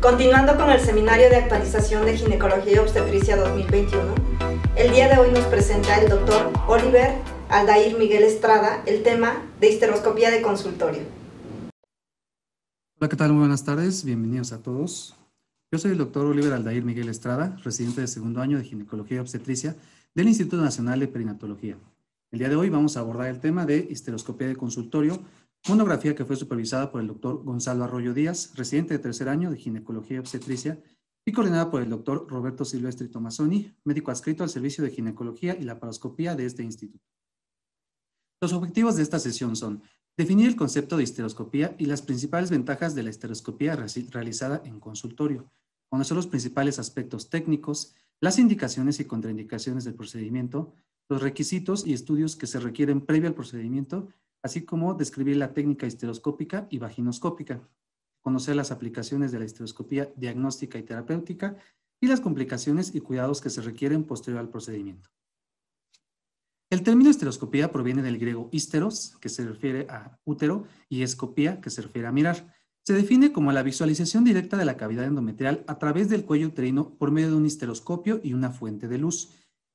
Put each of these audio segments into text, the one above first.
Continuando con el seminario de actualización de ginecología y obstetricia 2021, el día de hoy nos presenta el doctor Oliver Aldair Miguel Estrada el tema de histeroscopía de consultorio. Hola, ¿qué tal? Muy buenas tardes, bienvenidos a todos. Yo soy el doctor Oliver Aldair Miguel Estrada, residente de segundo año de ginecología y obstetricia del Instituto Nacional de Perinatología. El día de hoy vamos a abordar el tema de histeroscopía de consultorio, monografía que fue supervisada por el doctor Gonzalo Arroyo Díaz, residente de tercer año de ginecología y obstetricia, y coordinada por el doctor Roberto Silvestri Tomasoni, médico adscrito al servicio de ginecología y la de este instituto. Los objetivos de esta sesión son definir el concepto de histeroscopía y las principales ventajas de la histeroscopía realizada en consultorio, conocer los principales aspectos técnicos, las indicaciones y contraindicaciones del procedimiento, los requisitos y estudios que se requieren previo al procedimiento, así como describir la técnica histeroscópica y vaginoscópica, conocer las aplicaciones de la histeroscopía diagnóstica y terapéutica y las complicaciones y cuidados que se requieren posterior al procedimiento. El término histeroscopía proviene del griego histeros, que se refiere a útero, y escopía, que se refiere a mirar. Se define como la visualización directa de la cavidad endometrial a través del cuello uterino por medio de un histeroscopio y una fuente de luz.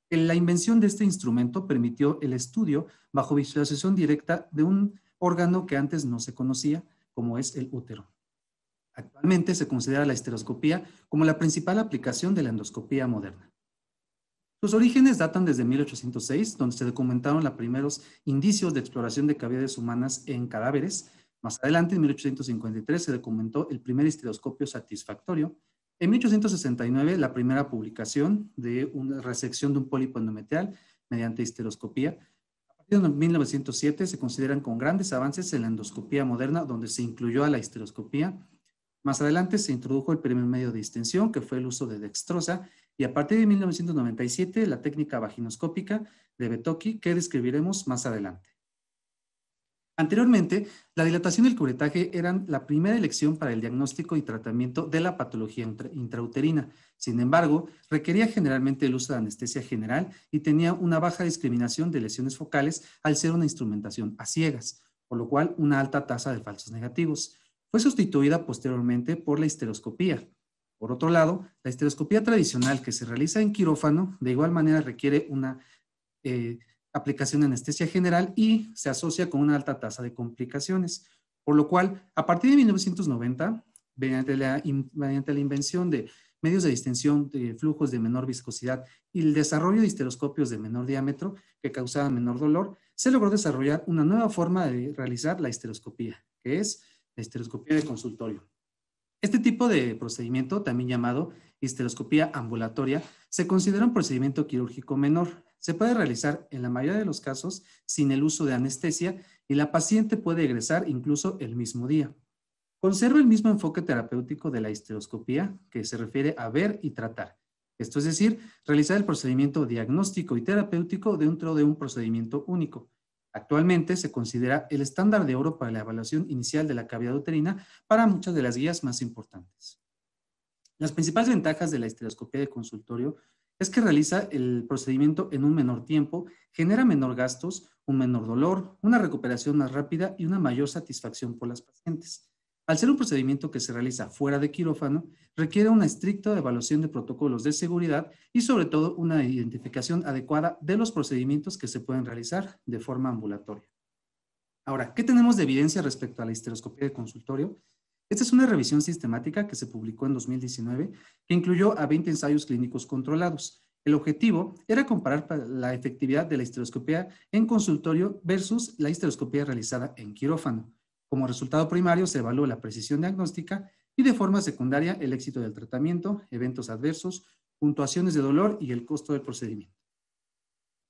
La invención de este instrumento permitió el estudio bajo visualización directa de un órgano que antes no se conocía, como es el útero. Actualmente se considera la histeroscopía como la principal aplicación de la endoscopía moderna. Sus orígenes datan desde 1806, donde se documentaron los primeros indicios de exploración de cavidades humanas en cadáveres, más adelante, en 1853, se documentó el primer estereoscopio satisfactorio. En 1869, la primera publicación de una resección de un pólipo endometrial mediante histeroscopía. A partir de 1907 se consideran con grandes avances en la endoscopía moderna, donde se incluyó a la histeroscopía. Más adelante se introdujo el primer medio de distensión, que fue el uso de dextrosa, y a partir de 1997 la técnica vaginoscópica de Betoki, que describiremos más adelante. Anteriormente, la dilatación y el curetaje eran la primera elección para el diagnóstico y tratamiento de la patología intrauterina. Sin embargo, requería generalmente el uso de anestesia general y tenía una baja discriminación de lesiones focales al ser una instrumentación a ciegas, por lo cual una alta tasa de falsos negativos. Fue sustituida posteriormente por la histeroscopía. Por otro lado, la histeroscopía tradicional que se realiza en quirófano de igual manera requiere una eh, aplicación de anestesia general y se asocia con una alta tasa de complicaciones. Por lo cual, a partir de 1990, mediante la, mediante la invención de medios de distensión de flujos de menor viscosidad y el desarrollo de histeroscopios de menor diámetro que causaban menor dolor, se logró desarrollar una nueva forma de realizar la histeroscopía, que es la histeroscopía de consultorio. Este tipo de procedimiento, también llamado histeroscopía ambulatoria, se considera un procedimiento quirúrgico menor, se puede realizar en la mayoría de los casos sin el uso de anestesia y la paciente puede egresar incluso el mismo día. Conserva el mismo enfoque terapéutico de la histeroscopía, que se refiere a ver y tratar. Esto es decir, realizar el procedimiento diagnóstico y terapéutico dentro de un procedimiento único. Actualmente se considera el estándar de oro para la evaluación inicial de la cavidad uterina para muchas de las guías más importantes. Las principales ventajas de la histeroscopía de consultorio es que realiza el procedimiento en un menor tiempo, genera menor gastos, un menor dolor, una recuperación más rápida y una mayor satisfacción por las pacientes. Al ser un procedimiento que se realiza fuera de quirófano, requiere una estricta evaluación de protocolos de seguridad y sobre todo una identificación adecuada de los procedimientos que se pueden realizar de forma ambulatoria. Ahora, ¿qué tenemos de evidencia respecto a la histeroscopía de consultorio? Esta es una revisión sistemática que se publicó en 2019 que incluyó a 20 ensayos clínicos controlados. El objetivo era comparar la efectividad de la histeroscopía en consultorio versus la histeroscopía realizada en quirófano. Como resultado primario se evaluó la precisión diagnóstica y de forma secundaria el éxito del tratamiento, eventos adversos, puntuaciones de dolor y el costo del procedimiento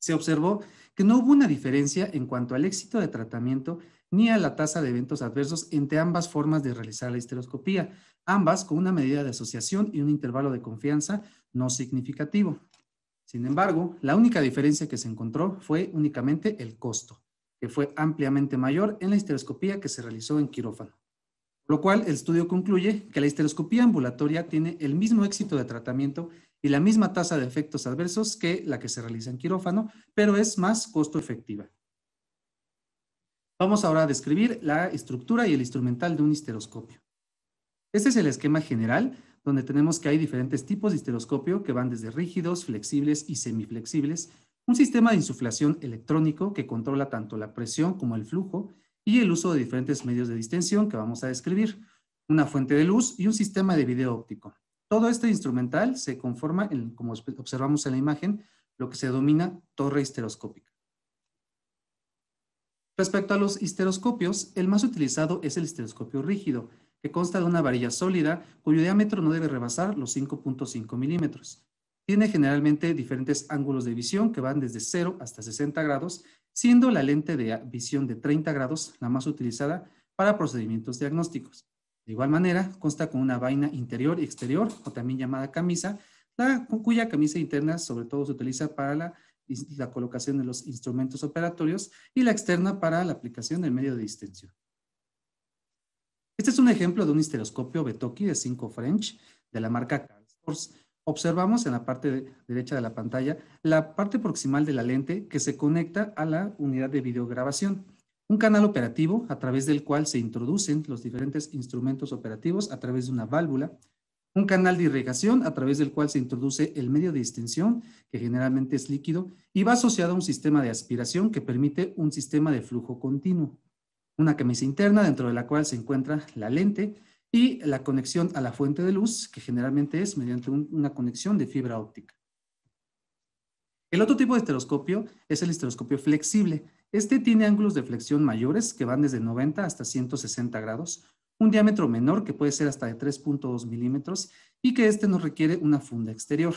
se observó que no hubo una diferencia en cuanto al éxito de tratamiento ni a la tasa de eventos adversos entre ambas formas de realizar la histeroscopía, ambas con una medida de asociación y un intervalo de confianza no significativo. Sin embargo, la única diferencia que se encontró fue únicamente el costo, que fue ampliamente mayor en la histeroscopía que se realizó en quirófano. lo cual, el estudio concluye que la histeroscopía ambulatoria tiene el mismo éxito de tratamiento y la misma tasa de efectos adversos que la que se realiza en quirófano, pero es más costo efectiva. Vamos ahora a describir la estructura y el instrumental de un histeroscopio. Este es el esquema general, donde tenemos que hay diferentes tipos de histeroscopio que van desde rígidos, flexibles y semiflexibles, un sistema de insuflación electrónico que controla tanto la presión como el flujo y el uso de diferentes medios de distensión que vamos a describir, una fuente de luz y un sistema de video óptico. Todo este instrumental se conforma, en, como observamos en la imagen, lo que se denomina torre histeroscópica. Respecto a los histeroscopios, el más utilizado es el histeroscopio rígido, que consta de una varilla sólida cuyo diámetro no debe rebasar los 5.5 milímetros. Tiene generalmente diferentes ángulos de visión que van desde 0 hasta 60 grados, siendo la lente de visión de 30 grados la más utilizada para procedimientos diagnósticos. De igual manera, consta con una vaina interior y exterior, o también llamada camisa, la, cuya camisa interna sobre todo se utiliza para la, colocación de los instrumentos operatorios y la externa para la aplicación del medio de distensión. Este es un ejemplo de un histeroscopio Betoki de 5 French de la marca Carl Observamos en la parte derecha de la pantalla la parte proximal de la lente que se conecta a la unidad de videograbación un canal operativo a través del cual se introducen los diferentes instrumentos operativos a través de una válvula, un canal de irrigación a través del cual se introduce el medio de distensión, que generalmente es líquido, y va asociado a un sistema de aspiración que permite un sistema de flujo continuo, una camisa interna dentro de la cual se encuentra la lente y la conexión a la fuente de luz, que generalmente es mediante una conexión de fibra óptica. El otro tipo de estereoscopio es el estereoscopio flexible, este tiene ángulos de flexión mayores que van desde 90 hasta 160 grados, un diámetro menor que puede ser hasta de 3.2 milímetros y que este no requiere una funda exterior.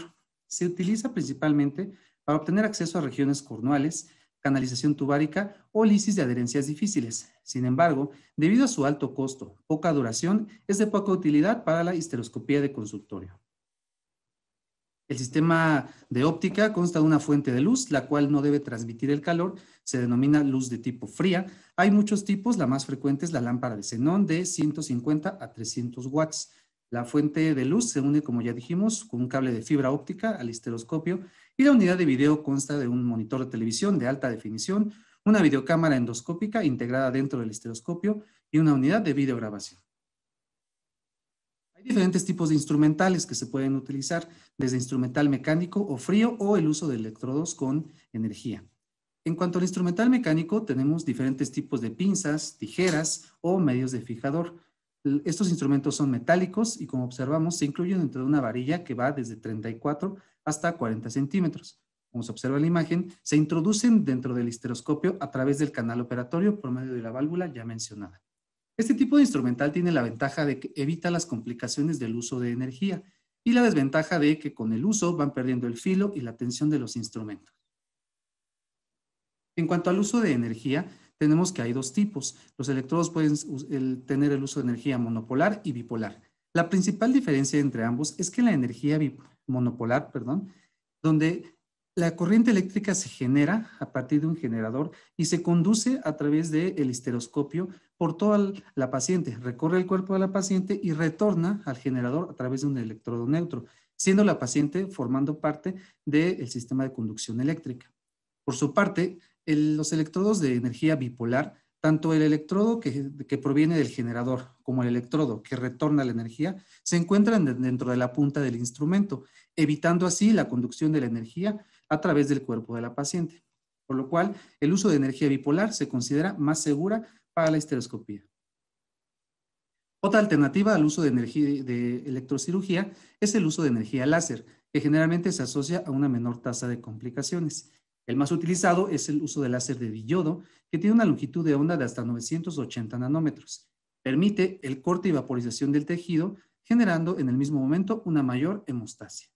Se utiliza principalmente para obtener acceso a regiones cornuales, canalización tubárica o lisis de adherencias difíciles. Sin embargo, debido a su alto costo, poca duración, es de poca utilidad para la histeroscopía de consultorio. El sistema de óptica consta de una fuente de luz, la cual no debe transmitir el calor, se denomina luz de tipo fría. Hay muchos tipos, la más frecuente es la lámpara de xenón de 150 a 300 watts. La fuente de luz se une, como ya dijimos, con un cable de fibra óptica al histeroscopio y la unidad de video consta de un monitor de televisión de alta definición, una videocámara endoscópica integrada dentro del histeroscopio y una unidad de videograbación diferentes tipos de instrumentales que se pueden utilizar, desde instrumental mecánico o frío o el uso de electrodos con energía. En cuanto al instrumental mecánico, tenemos diferentes tipos de pinzas, tijeras o medios de fijador. Estos instrumentos son metálicos y como observamos se incluyen dentro de una varilla que va desde 34 hasta 40 centímetros. Como se observa en la imagen, se introducen dentro del histeroscopio a través del canal operatorio por medio de la válvula ya mencionada. Este tipo de instrumental tiene la ventaja de que evita las complicaciones del uso de energía y la desventaja de que con el uso van perdiendo el filo y la tensión de los instrumentos. En cuanto al uso de energía, tenemos que hay dos tipos. Los electrodos pueden tener el uso de energía monopolar y bipolar. La principal diferencia entre ambos es que la energía monopolar, perdón, donde la corriente eléctrica se genera a partir de un generador y se conduce a través del de histeroscopio por toda la paciente, recorre el cuerpo de la paciente y retorna al generador a través de un electrodo neutro, siendo la paciente formando parte del sistema de conducción eléctrica. Por su parte, los electrodos de energía bipolar, tanto el electrodo que proviene del generador como el electrodo que retorna la energía, se encuentran dentro de la punta del instrumento, evitando así la conducción de la energía a través del cuerpo de la paciente, por lo cual el uso de energía bipolar se considera más segura para la estereoscopía. Otra alternativa al uso de energía de electrocirugía es el uso de energía láser, que generalmente se asocia a una menor tasa de complicaciones. El más utilizado es el uso de láser de diodo, que tiene una longitud de onda de hasta 980 nanómetros. Permite el corte y vaporización del tejido, generando en el mismo momento una mayor hemostasia.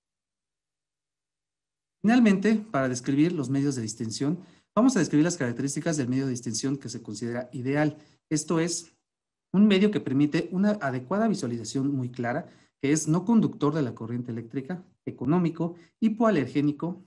Finalmente, para describir los medios de distensión, vamos a describir las características del medio de distensión que se considera ideal. Esto es, un medio que permite una adecuada visualización muy clara, que es no conductor de la corriente eléctrica, económico, hipoalergénico,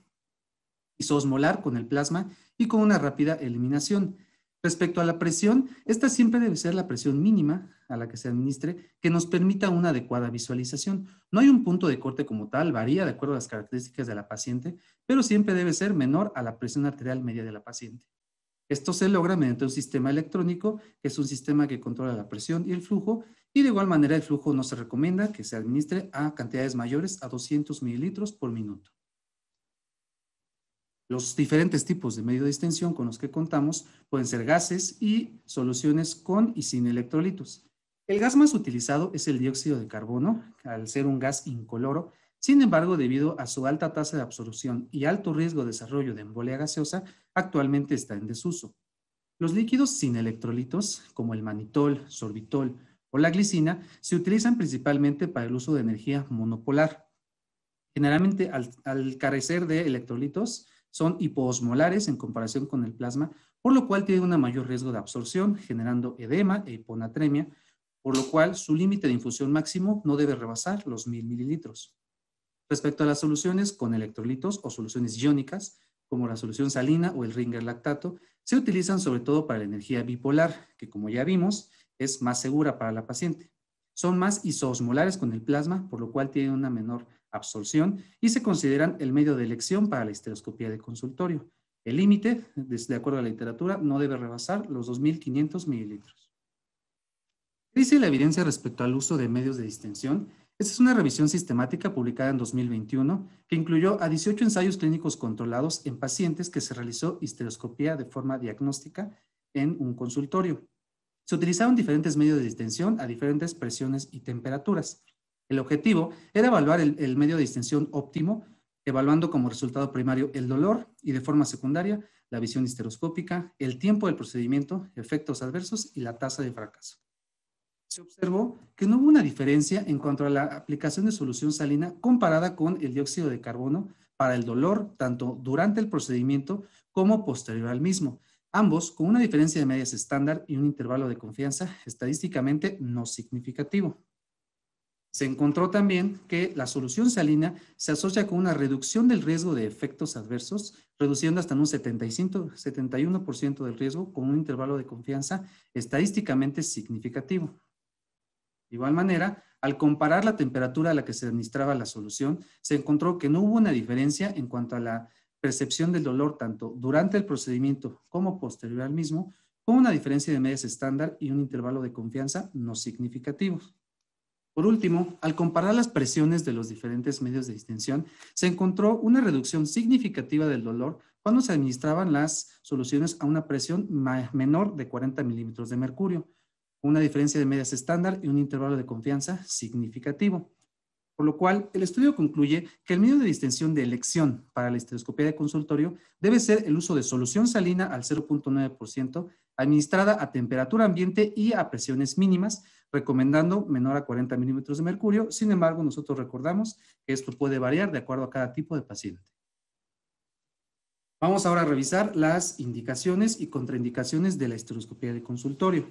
isosmolar con el plasma y con una rápida eliminación. Respecto a la presión, esta siempre debe ser la presión mínima a la que se administre que nos permita una adecuada visualización. No hay un punto de corte como tal, varía de acuerdo a las características de la paciente, pero siempre debe ser menor a la presión arterial media de la paciente. Esto se logra mediante un sistema electrónico, que es un sistema que controla la presión y el flujo, y de igual manera el flujo no se recomienda que se administre a cantidades mayores a 200 mililitros por minuto. Los diferentes tipos de medio de extensión con los que contamos pueden ser gases y soluciones con y sin electrolitos. El gas más utilizado es el dióxido de carbono, al ser un gas incoloro. Sin embargo, debido a su alta tasa de absorción y alto riesgo de desarrollo de embolia gaseosa, actualmente está en desuso. Los líquidos sin electrolitos, como el manitol, sorbitol o la glicina, se utilizan principalmente para el uso de energía monopolar. Generalmente, al carecer de electrolitos, son hipoosmolares en comparación con el plasma, por lo cual tiene un mayor riesgo de absorción, generando edema e hiponatremia, por lo cual su límite de infusión máximo no debe rebasar los mil mililitros. Respecto a las soluciones con electrolitos o soluciones iónicas, como la solución salina o el Ringer lactato, se utilizan sobre todo para la energía bipolar, que como ya vimos, es más segura para la paciente. Son más isosmolares con el plasma, por lo cual tienen una menor absorción y se consideran el medio de elección para la histeroscopía de consultorio. El límite, de acuerdo a la literatura, no debe rebasar los 2.500 mililitros. ¿Qué dice la evidencia respecto al uso de medios de distensión? Esta es una revisión sistemática publicada en 2021 que incluyó a 18 ensayos clínicos controlados en pacientes que se realizó histeroscopía de forma diagnóstica en un consultorio. Se utilizaron diferentes medios de distensión a diferentes presiones y temperaturas. El objetivo era evaluar el, medio de distensión óptimo, evaluando como resultado primario el dolor y de forma secundaria la visión histeroscópica, el tiempo del procedimiento, efectos adversos y la tasa de fracaso. Se observó que no hubo una diferencia en cuanto a la aplicación de solución salina comparada con el dióxido de carbono para el dolor, tanto durante el procedimiento como posterior al mismo, ambos con una diferencia de medias estándar y un intervalo de confianza estadísticamente no significativo. Se encontró también que la solución salina se asocia con una reducción del riesgo de efectos adversos, reduciendo hasta un 71% del riesgo con un intervalo de confianza estadísticamente significativo. De igual manera, al comparar la temperatura a la que se administraba la solución, se encontró que no hubo una diferencia en cuanto a la percepción del dolor tanto durante el procedimiento como posterior al mismo, con una diferencia de medias estándar y un intervalo de confianza no significativo. Por último, al comparar las presiones de los diferentes medios de distensión, se encontró una reducción significativa del dolor cuando se administraban las soluciones a una presión menor de 40 milímetros de mercurio, una diferencia de medias estándar y un intervalo de confianza significativo. Por lo cual, el estudio concluye que el medio de distensión de elección para la histeroscopía de consultorio debe ser el uso de solución salina al 0.9% administrada a temperatura ambiente y a presiones mínimas, recomendando menor a 40 milímetros de mercurio. Sin embargo, nosotros recordamos que esto puede variar de acuerdo a cada tipo de paciente. Vamos ahora a revisar las indicaciones y contraindicaciones de la histeroscopía de consultorio.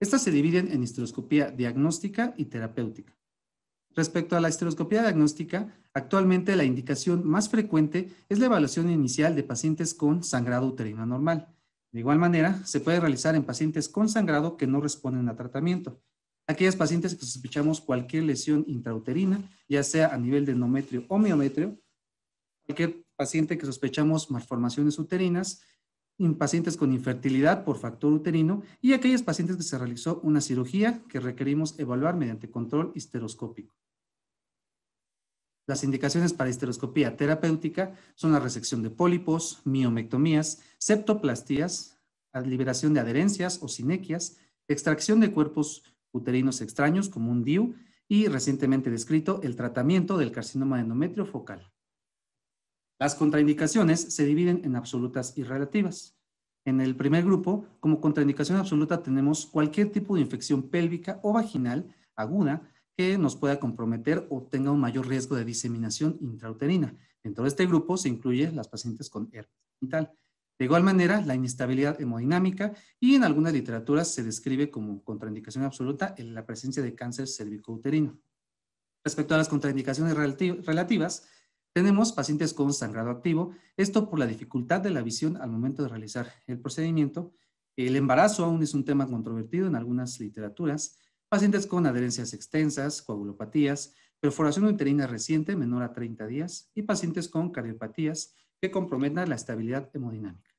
Estas se dividen en histeroscopía diagnóstica y terapéutica. Respecto a la histeroscopía diagnóstica, actualmente la indicación más frecuente es la evaluación inicial de pacientes con sangrado uterino anormal. De igual manera, se puede realizar en pacientes con sangrado que no responden a tratamiento. Aquellas pacientes que sospechamos cualquier lesión intrauterina, ya sea a nivel de endometrio o miometrio, cualquier paciente que sospechamos malformaciones uterinas, en pacientes con infertilidad por factor uterino y aquellos pacientes que se realizó una cirugía que requerimos evaluar mediante control histeroscópico. Las indicaciones para histeroscopía terapéutica son la resección de pólipos, miomectomías, septoplastías, liberación de adherencias o sinequias, extracción de cuerpos uterinos extraños como un DIU y recientemente descrito el tratamiento del carcinoma de endometrio focal. Las contraindicaciones se dividen en absolutas y relativas. En el primer grupo, como contraindicación absoluta tenemos cualquier tipo de infección pélvica o vaginal aguda que nos pueda comprometer o tenga un mayor riesgo de diseminación intrauterina. Dentro de este grupo se incluyen las pacientes con herpes genital. De igual manera, la inestabilidad hemodinámica y en algunas literaturas se describe como contraindicación absoluta en la presencia de cáncer cervicouterino. Respecto a las contraindicaciones relativas, tenemos pacientes con sangrado activo, esto por la dificultad de la visión al momento de realizar el procedimiento. El embarazo aún es un tema controvertido en algunas literaturas pacientes con adherencias extensas, coagulopatías, perforación uterina reciente menor a 30 días y pacientes con cardiopatías que comprometan la estabilidad hemodinámica.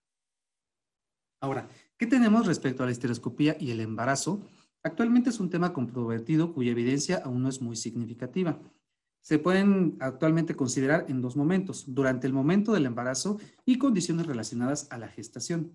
Ahora, ¿qué tenemos respecto a la histeroscopía y el embarazo? Actualmente es un tema controvertido cuya evidencia aún no es muy significativa. Se pueden actualmente considerar en dos momentos, durante el momento del embarazo y condiciones relacionadas a la gestación.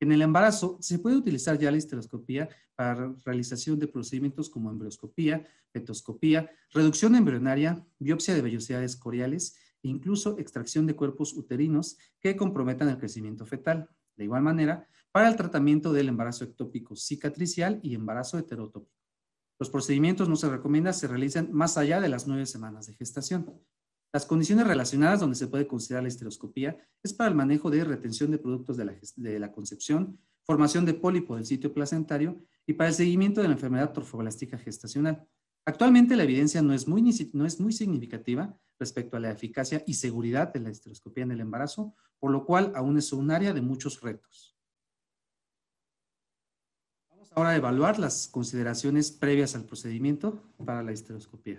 En el embarazo se puede utilizar ya la histeroscopía para realización de procedimientos como embrioscopía, fetoscopía, reducción embrionaria, biopsia de vellosidades coriales e incluso extracción de cuerpos uterinos que comprometan el crecimiento fetal. De igual manera, para el tratamiento del embarazo ectópico cicatricial y embarazo heterotópico. Los procedimientos no se recomienda se realizan más allá de las nueve semanas de gestación. Las condiciones relacionadas donde se puede considerar la histeroscopía es para el manejo de retención de productos de la, concepción, formación de pólipo del sitio placentario y para el seguimiento de la enfermedad trofoblástica gestacional. Actualmente la evidencia no es, muy, no es muy significativa respecto a la eficacia y seguridad de la histeroscopía en el embarazo, por lo cual aún es un área de muchos retos. Vamos ahora a evaluar las consideraciones previas al procedimiento para la histeroscopía.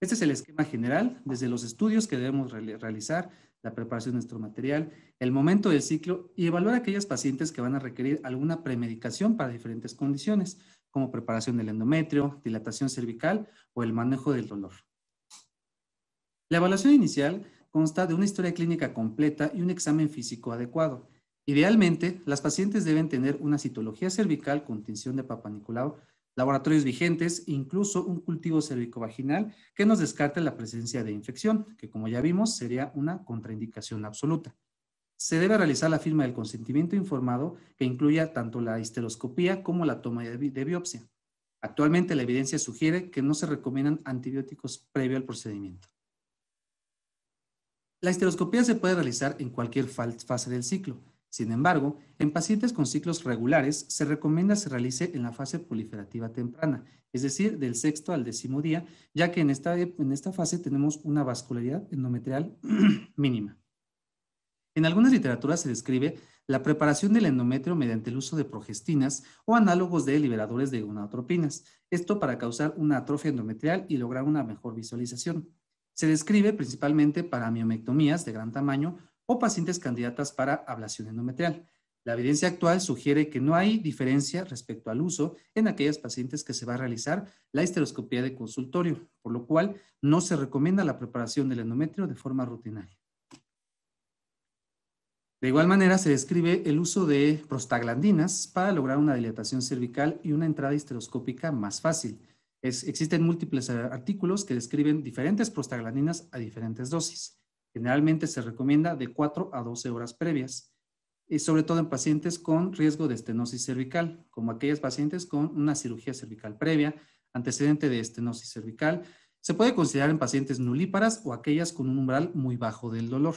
Este es el esquema general, desde los estudios que debemos realizar, la preparación de nuestro material, el momento del ciclo y evaluar aquellas pacientes que van a requerir alguna premedicación para diferentes condiciones, como preparación del endometrio, dilatación cervical o el manejo del dolor. La evaluación inicial consta de una historia clínica completa y un examen físico adecuado. Idealmente, las pacientes deben tener una citología cervical con tinción de Papa laboratorios vigentes, incluso un cultivo vaginal que nos descarte la presencia de infección, que como ya vimos sería una contraindicación absoluta. Se debe realizar la firma del consentimiento informado que incluya tanto la histeroscopía como la toma de, biopsia. Actualmente la evidencia sugiere que no se recomiendan antibióticos previo al procedimiento. La histeroscopía se puede realizar en cualquier fase del ciclo, sin embargo, en pacientes con ciclos regulares se recomienda se realice en la fase proliferativa temprana, es decir, del sexto al décimo día, ya que en esta, en esta fase tenemos una vascularidad endometrial mínima. En algunas literaturas se describe la preparación del endometrio mediante el uso de progestinas o análogos de liberadores de gonadotropinas, esto para causar una atrofia endometrial y lograr una mejor visualización. Se describe principalmente para miomectomías de gran tamaño o pacientes candidatas para ablación endometrial. La evidencia actual sugiere que no hay diferencia respecto al uso en aquellas pacientes que se va a realizar la histeroscopía de consultorio, por lo cual no se recomienda la preparación del endometrio de forma rutinaria. De igual manera, se describe el uso de prostaglandinas para lograr una dilatación cervical y una entrada histeroscópica más fácil. existen múltiples artículos que describen diferentes prostaglandinas a diferentes dosis. Generalmente se recomienda de 4 a 12 horas previas, y sobre todo en pacientes con riesgo de estenosis cervical, como aquellas pacientes con una cirugía cervical previa, antecedente de estenosis cervical. Se puede considerar en pacientes nulíparas o aquellas con un umbral muy bajo del dolor.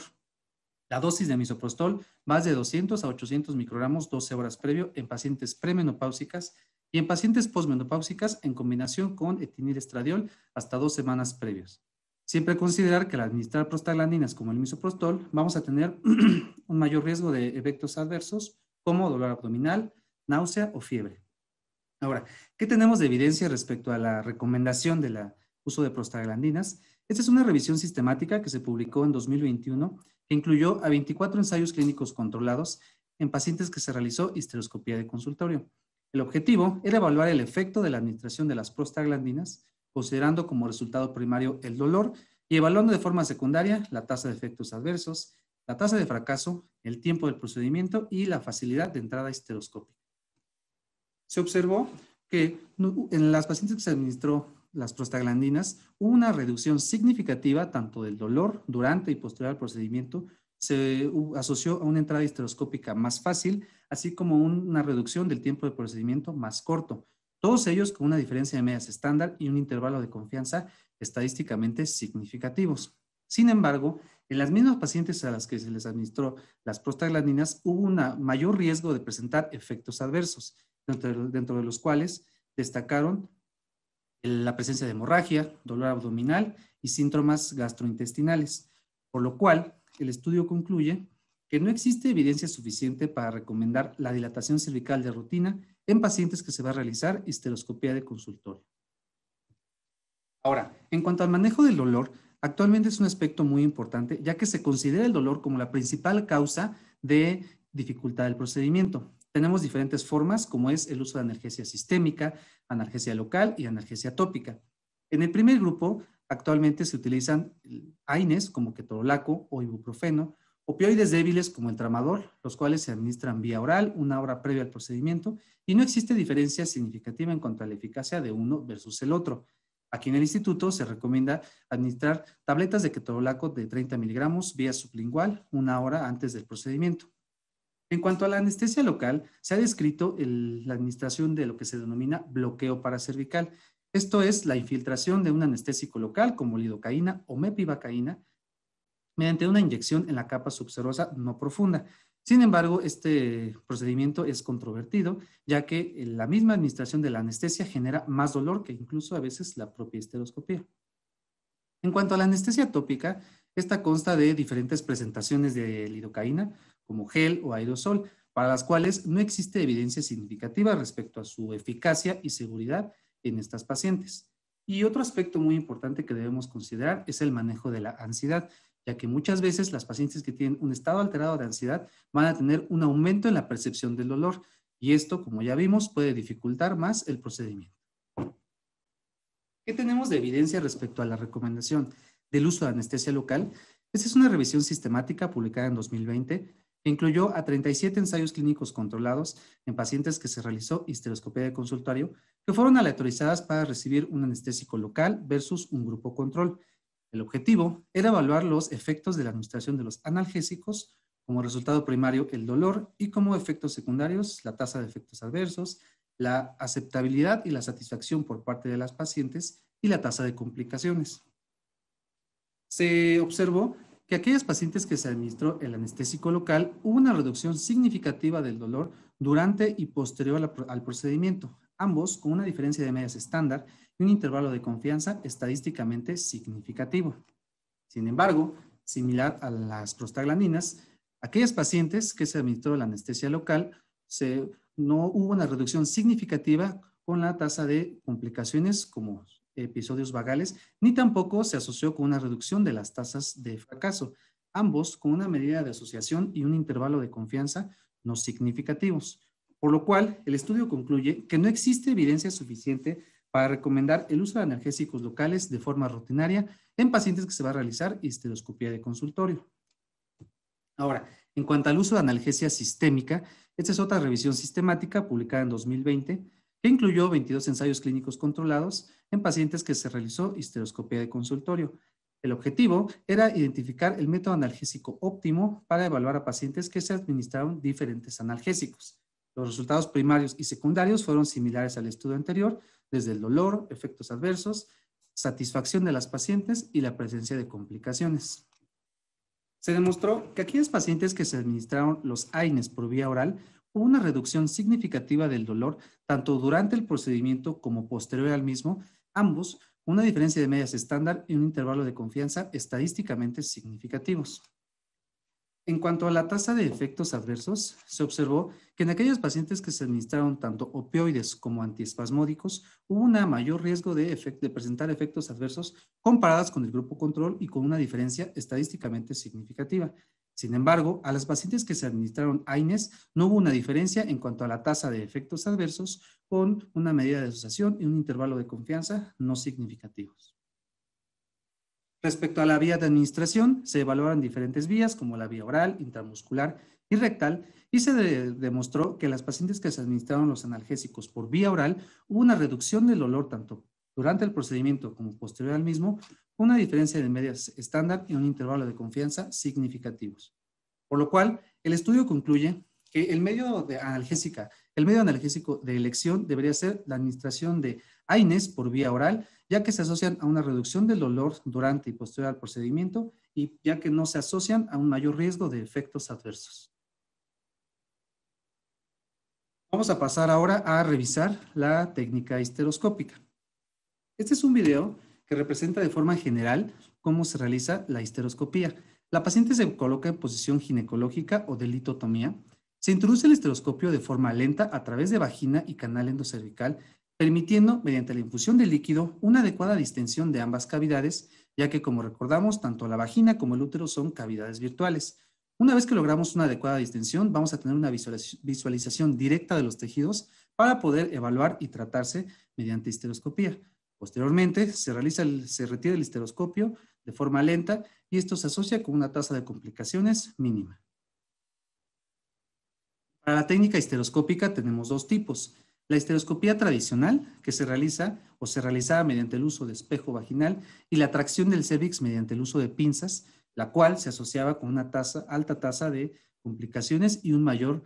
La dosis de misoprostol más de 200 a 800 microgramos 12 horas previo en pacientes premenopáusicas y en pacientes posmenopáusicas en combinación con etinil estradiol hasta dos semanas previas. Siempre considerar que al administrar prostaglandinas como el misoprostol, vamos a tener un mayor riesgo de efectos adversos como dolor abdominal, náusea o fiebre. Ahora, ¿qué tenemos de evidencia respecto a la recomendación del uso de prostaglandinas? Esta es una revisión sistemática que se publicó en 2021 que incluyó a 24 ensayos clínicos controlados en pacientes que se realizó histeroscopía de consultorio. El objetivo era evaluar el efecto de la administración de las prostaglandinas considerando como resultado primario el dolor y evaluando de forma secundaria la tasa de efectos adversos, la tasa de fracaso, el tiempo del procedimiento y la facilidad de entrada histeroscópica. Se observó que en las pacientes que se administró las prostaglandinas una reducción significativa tanto del dolor durante y posterior al procedimiento, se asoció a una entrada histeroscópica más fácil, así como una reducción del tiempo de procedimiento más corto, todos ellos con una diferencia de medias estándar y un intervalo de confianza estadísticamente significativos. Sin embargo, en las mismas pacientes a las que se les administró las prostaglandinas hubo un mayor riesgo de presentar efectos adversos, dentro, de los cuales destacaron la presencia de hemorragia, dolor abdominal y síntomas gastrointestinales, por lo cual el estudio concluye que no existe evidencia suficiente para recomendar la dilatación cervical de rutina en pacientes que se va a realizar histeroscopía de consultorio. Ahora, en cuanto al manejo del dolor, actualmente es un aspecto muy importante, ya que se considera el dolor como la principal causa de dificultad del procedimiento. Tenemos diferentes formas, como es el uso de analgesia sistémica, analgesia local y analgesia tópica. En el primer grupo, actualmente se utilizan eh, AINES como ketorolaco o ibuprofeno, Opioides débiles como el tramador, los cuales se administran vía oral una hora previa al procedimiento y no existe diferencia significativa en cuanto a la eficacia de uno versus el otro. Aquí en el instituto se recomienda administrar tabletas de ketorolaco de 30 miligramos vía sublingual una hora antes del procedimiento. En cuanto a la anestesia local, se ha descrito la administración de lo que se denomina bloqueo paracervical. Esto es la infiltración de un anestésico local como lidocaína o mepivacaína mediante una inyección en la capa subserosa no profunda. Sin embargo, este procedimiento es controvertido, ya que eh, la misma administración de la anestesia genera más dolor que incluso a veces la propia esteroscopia. En cuanto a la anestesia tópica, esta consta de diferentes presentaciones de lidocaína, como gel o aerosol, para las cuales no existe evidencia significativa respecto a su eficacia y seguridad en estas pacientes. Y otro aspecto muy importante que debemos considerar es el manejo de la ansiedad, ya que muchas veces las pacientes que tienen un estado alterado de ansiedad van a tener un aumento en la percepción del dolor y esto, como ya vimos, puede dificultar más el procedimiento. ¿Qué tenemos de evidencia respecto a la recomendación del uso de anestesia local? Esta es una revisión sistemática publicada en 2020 que incluyó a 37 ensayos clínicos controlados en pacientes que se realizó histeroscopía de consultorio que fueron aleatorizadas para recibir un anestésico local versus un grupo control. El objetivo era evaluar los efectos de la administración de los analgésicos, como resultado primario el dolor y como efectos secundarios la tasa de efectos adversos, la aceptabilidad y la satisfacción por parte de las pacientes y la tasa de complicaciones. Se observó que aquellas pacientes que se administró el anestésico local hubo una reducción significativa del dolor durante y posterior al procedimiento, ambos con una diferencia de medias estándar un intervalo de confianza estadísticamente significativo. Sin embargo, similar a las prostaglandinas, aquellas pacientes que se administró la anestesia local, no hubo una reducción significativa con la tasa de complicaciones como episodios vagales, ni tampoco se asoció con una reducción de las tasas de fracaso, ambos con una medida de asociación y un intervalo de confianza no significativos. Por lo cual, el estudio concluye que no existe evidencia suficiente para recomendar el uso de analgésicos locales de forma rutinaria en pacientes que se va a realizar histeroscopía de consultorio. Ahora, en cuanto al uso de analgesia sistémica, esta es otra revisión sistemática publicada en 2020 que incluyó 22 ensayos clínicos controlados en pacientes que se realizó histeroscopía de consultorio. El objetivo era identificar el método analgésico óptimo para evaluar a pacientes que se administraron diferentes analgésicos. Los resultados primarios y secundarios fueron similares al estudio anterior, desde el dolor, efectos adversos, satisfacción de las pacientes y la presencia de complicaciones. Se demostró que aquellos pacientes que se administraron los AINES por vía oral hubo una reducción significativa del dolor tanto durante el procedimiento como posterior al mismo, ambos una diferencia de medias estándar y un intervalo de confianza estadísticamente significativos. En cuanto a la tasa de efectos adversos, se observó que en aquellos pacientes que se administraron tanto opioides como antiespasmódicos, hubo un mayor riesgo de, presentar efectos adversos comparadas con el grupo control y con una diferencia estadísticamente significativa. Sin embargo, a las pacientes que se administraron AINES no hubo una diferencia en cuanto a la tasa de efectos adversos con una medida de asociación y un intervalo de confianza no significativos. Respecto a la vía de administración, se evaluaron diferentes vías como la vía oral, intramuscular y rectal y se demostró que las pacientes que se administraron los analgésicos por vía oral hubo una reducción del olor tanto durante el procedimiento como posterior al mismo, una diferencia de medias estándar y un intervalo de confianza significativos. Por lo cual, el estudio concluye que el medio analgésica, el medio analgésico de elección debería ser la administración de AINES por vía oral, ya que se asocian a una reducción del dolor durante y posterior al procedimiento y ya que no se asocian a un mayor riesgo de efectos adversos. Vamos a pasar ahora a revisar la técnica histeroscópica. Este es un video que representa de forma general cómo se realiza la histeroscopía. La paciente se coloca en posición ginecológica o de litotomía. Se introduce el histeroscopio de forma lenta a través de vagina y canal endocervical permitiendo, mediante la infusión del líquido, una adecuada distensión de ambas cavidades, ya que, como recordamos, tanto la vagina como el útero son cavidades virtuales. Una vez que logramos una adecuada distensión, vamos a tener una visualización directa de los tejidos para poder evaluar y tratarse mediante histeroscopía. Posteriormente, se, realiza se retira el histeroscopio de forma lenta y esto se asocia con una tasa de complicaciones mínima. Para la técnica histeroscópica tenemos dos tipos. La histeroscopía tradicional, que se realiza o se realizaba mediante el uso de espejo vaginal, y la tracción del cervix mediante el uso de pinzas, la cual se asociaba con una alta tasa de complicaciones y un mayor,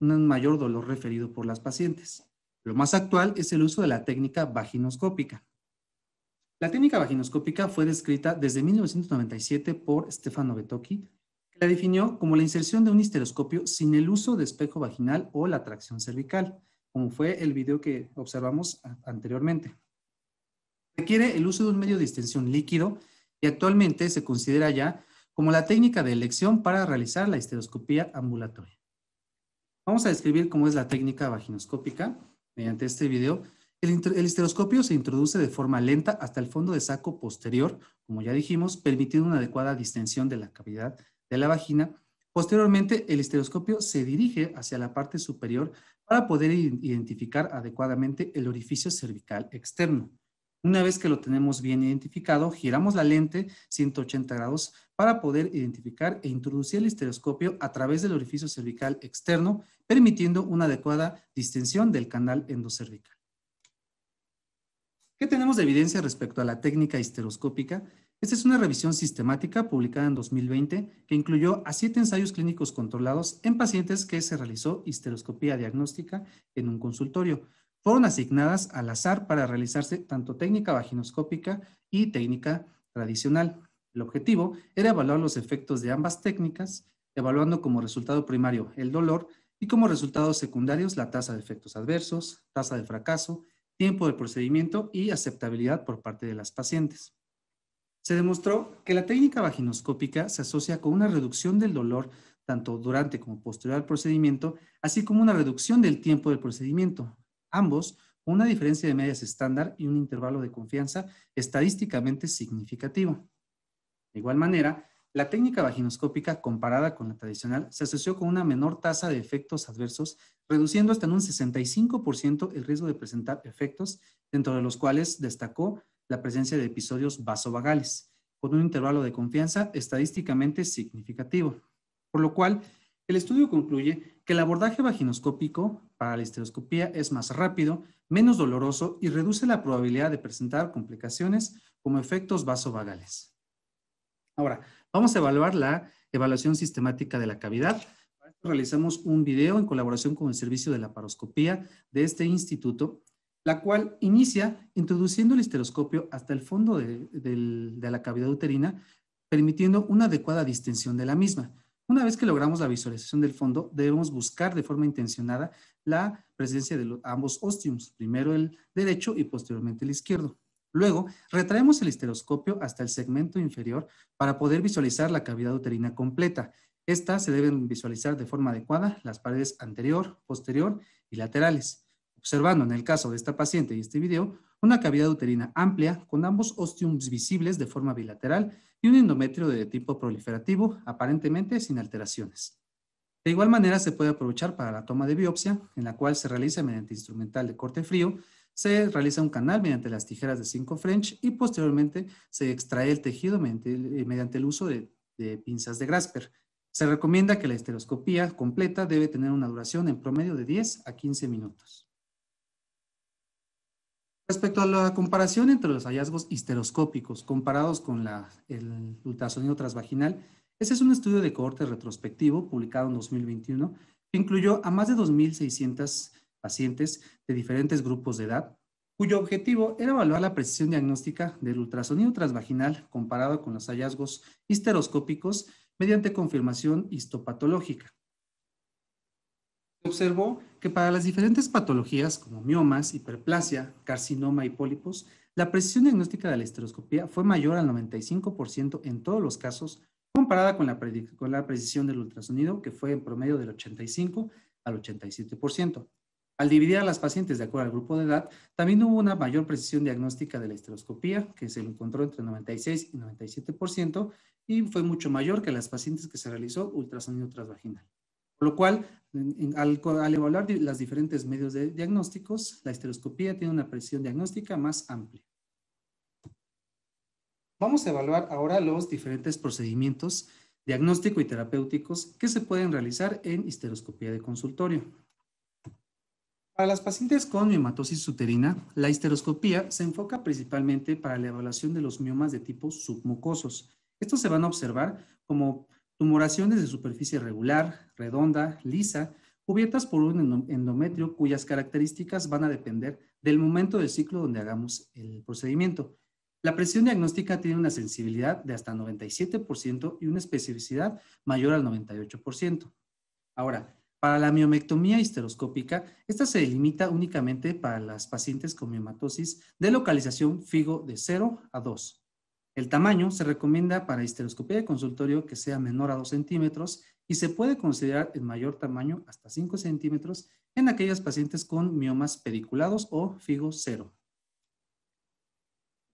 dolor referido por las pacientes. Lo más actual es el uso de la técnica vaginoscópica. La técnica vaginoscópica fue descrita desde 1997 por Stefano Betocchi, que la definió como la inserción de un histeroscopio sin el uso de espejo vaginal o la tracción cervical como fue el video que observamos anteriormente. Requiere el uso de un medio de extensión líquido y actualmente se considera ya como la técnica de elección para realizar la histeroscopía ambulatoria. Vamos a describir cómo es la técnica vaginoscópica mediante este video. El, el histeroscopio se introduce de forma lenta hasta el fondo de saco posterior, como ya dijimos, permitiendo una adecuada distensión de la cavidad de la vagina. Posteriormente, el histeroscopio se dirige hacia la parte superior para poder identificar adecuadamente el orificio cervical externo. Una vez que lo tenemos bien identificado, giramos la lente 180 grados para poder identificar e introducir el histeroscopio a través del orificio cervical externo, permitiendo una adecuada distensión del canal endocervical. ¿Qué tenemos de evidencia respecto a la técnica histeroscópica? Esta es una revisión sistemática publicada en 2020 que incluyó a siete ensayos clínicos controlados en pacientes que se realizó histeroscopía diagnóstica en un consultorio. Fueron asignadas al azar para realizarse tanto técnica vaginoscópica y técnica tradicional. El objetivo era evaluar los efectos de ambas técnicas, evaluando como resultado primario el dolor y como resultados secundarios la tasa de efectos adversos, tasa de fracaso, tiempo del procedimiento y aceptabilidad por parte de las pacientes se demostró que la técnica vaginoscópica se asocia con una reducción del dolor tanto durante como posterior al procedimiento, así como una reducción del tiempo del procedimiento, ambos con una diferencia de medias estándar y un intervalo de confianza estadísticamente significativo. De igual manera, la técnica vaginoscópica comparada con la tradicional se asoció con una menor tasa de efectos adversos, reduciendo hasta en un 65% el riesgo de presentar efectos, dentro de los cuales destacó la presencia de episodios vasovagales, con un intervalo de confianza estadísticamente significativo. Por lo cual, el estudio concluye que el abordaje vaginoscópico para la histeroscopía es más rápido, menos doloroso y reduce la probabilidad de presentar complicaciones como efectos vasovagales. Ahora, vamos a evaluar la evaluación sistemática de la cavidad. Realizamos un video en colaboración con el servicio de la paroscopía de este instituto la cual inicia introduciendo el histeroscopio hasta el fondo de, la cavidad uterina, permitiendo una adecuada distensión de la misma. Una vez que logramos la visualización del fondo, debemos buscar de forma intencionada la presencia de ambos ostiums, primero el derecho y posteriormente el izquierdo. Luego, retraemos el histeroscopio hasta el segmento inferior para poder visualizar la cavidad uterina completa. Estas se deben visualizar de forma adecuada las paredes anterior, posterior y laterales observando en el caso de esta paciente y este video una cavidad uterina amplia con ambos ostiums visibles de forma bilateral y un endometrio de tipo proliferativo aparentemente sin alteraciones. De igual manera se puede aprovechar para la toma de biopsia, en la cual se realiza mediante instrumental de corte frío, se realiza un canal mediante las tijeras de 5 French y posteriormente se extrae el tejido mediante, el, eh, uso de, pinzas de Grasper. Se recomienda que la esteroscopía completa debe tener una duración en promedio de 10 a 15 minutos. Respecto a la comparación entre los hallazgos histeroscópicos comparados con la, el ultrasonido transvaginal, ese es un estudio de cohorte retrospectivo publicado en 2021 que incluyó a más de 2.600 pacientes de diferentes grupos de edad, cuyo objetivo era evaluar la precisión diagnóstica del ultrasonido transvaginal comparado con los hallazgos histeroscópicos mediante confirmación histopatológica observó que para las diferentes patologías como miomas, hiperplasia, carcinoma y pólipos, la precisión diagnóstica de la histeroscopía fue mayor al 95% en todos los casos, comparada con la, precisión del ultrasonido, que fue en promedio del 85 al 87%. Al dividir a las pacientes de acuerdo al grupo de edad, también hubo una mayor precisión diagnóstica de la histeroscopía, que se encontró entre 96 y 97%, y fue mucho mayor que las pacientes que se realizó ultrasonido transvaginal. Por lo cual, al, evaluar los diferentes medios de diagnósticos, la histeroscopía tiene una presión diagnóstica más amplia. Vamos a evaluar ahora los diferentes procedimientos diagnóstico y terapéuticos que se pueden realizar en histeroscopía de consultorio. Para las pacientes con miomatosis uterina, la histeroscopía se enfoca principalmente para la evaluación de los miomas de tipo submucosos. Estos se van a observar como Tumoraciones de superficie regular, redonda, lisa, cubiertas por un endometrio cuyas características van a depender del momento del ciclo donde hagamos el procedimiento. La presión diagnóstica tiene una sensibilidad de hasta 97% y una especificidad mayor al 98%. Ahora, para la miomectomía histeroscópica, esta se limita únicamente para las pacientes con miomatosis de localización FIGO de 0 a 2. El tamaño se recomienda para histeroscopía de consultorio que sea menor a 2 centímetros y se puede considerar el mayor tamaño hasta 5 centímetros en aquellas pacientes con miomas pediculados o figo cero.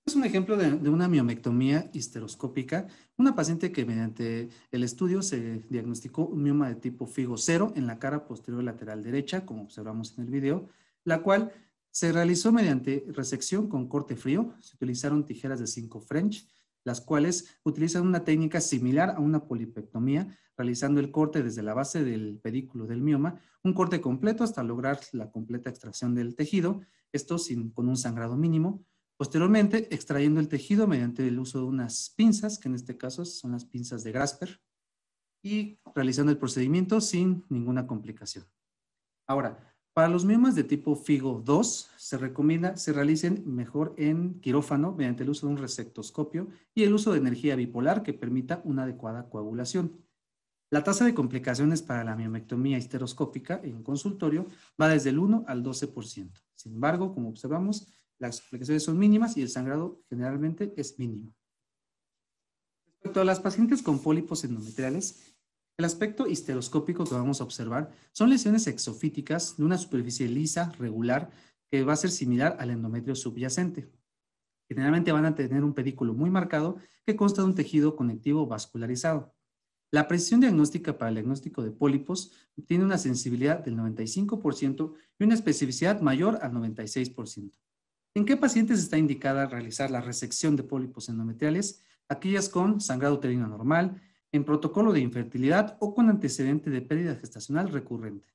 Es un ejemplo de, una miomectomía histeroscópica, una paciente que mediante el estudio se diagnosticó un mioma de tipo figo cero en la cara posterior lateral derecha, como observamos en el video, la cual se realizó mediante resección con corte frío. Se utilizaron tijeras de 5 French, las cuales utilizan una técnica similar a una polipectomía, realizando el corte desde la base del pedículo del mioma, un corte completo hasta lograr la completa extracción del tejido, esto sin, con un sangrado mínimo. Posteriormente, extrayendo el tejido mediante el uso de unas pinzas, que en este caso son las pinzas de Grasper, y realizando el procedimiento sin ninguna complicación. Ahora, para los miomas de tipo FIGO 2, se recomienda se realicen mejor en quirófano mediante el uso de un receptoscopio y el uso de energía bipolar que permita una adecuada coagulación. La tasa de complicaciones para la miomectomía histeroscópica en consultorio va desde el 1 al 12%. Sin embargo, como observamos, las complicaciones son mínimas y el sangrado generalmente es mínimo. Respecto a las pacientes con pólipos endometriales, el aspecto histeroscópico que vamos a observar son lesiones exofíticas de una superficie lisa, regular, que va a ser similar al endometrio subyacente. Generalmente van a tener un pedículo muy marcado que consta de un tejido conectivo vascularizado. La precisión diagnóstica para el diagnóstico de pólipos tiene una sensibilidad del 95% y una especificidad mayor al 96%. ¿En qué pacientes está indicada realizar la resección de pólipos endometriales? Aquellas con sangrado uterino normal, en protocolo de infertilidad o con antecedente de pérdida gestacional recurrente.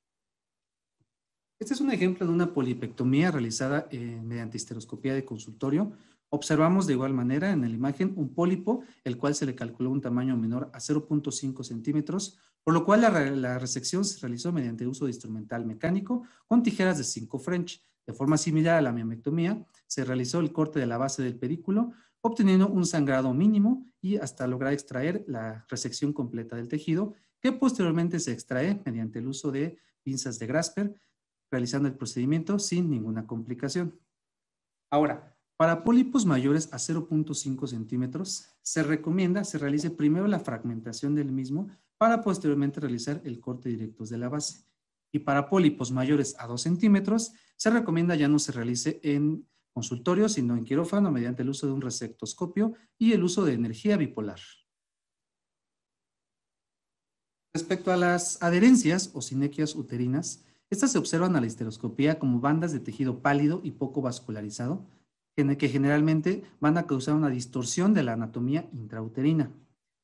Este es un ejemplo de una polipectomía realizada eh, mediante histeroscopía de consultorio. Observamos de igual manera en la imagen un pólipo, el cual se le calculó un tamaño menor a 0.5 centímetros, por lo cual la, la, resección se realizó mediante uso de instrumental mecánico con tijeras de 5 French. De forma similar a la miomectomía, se realizó el corte de la base del pedículo obteniendo un sangrado mínimo y hasta lograr extraer la resección completa del tejido, que posteriormente se extrae mediante el uso de pinzas de Grasper, realizando el procedimiento sin ninguna complicación. Ahora, para pólipos mayores a 0.5 centímetros, se recomienda se realice primero la fragmentación del mismo para posteriormente realizar el corte directo de la base. Y para pólipos mayores a 2 centímetros, se recomienda ya no se realice en consultorio, sino en quirófano mediante el uso de un receptoscopio y el uso de energía bipolar. Respecto a las adherencias o sinequias uterinas, estas se observan a la histeroscopía como bandas de tejido pálido y poco vascularizado, que generalmente van a causar una distorsión de la anatomía intrauterina.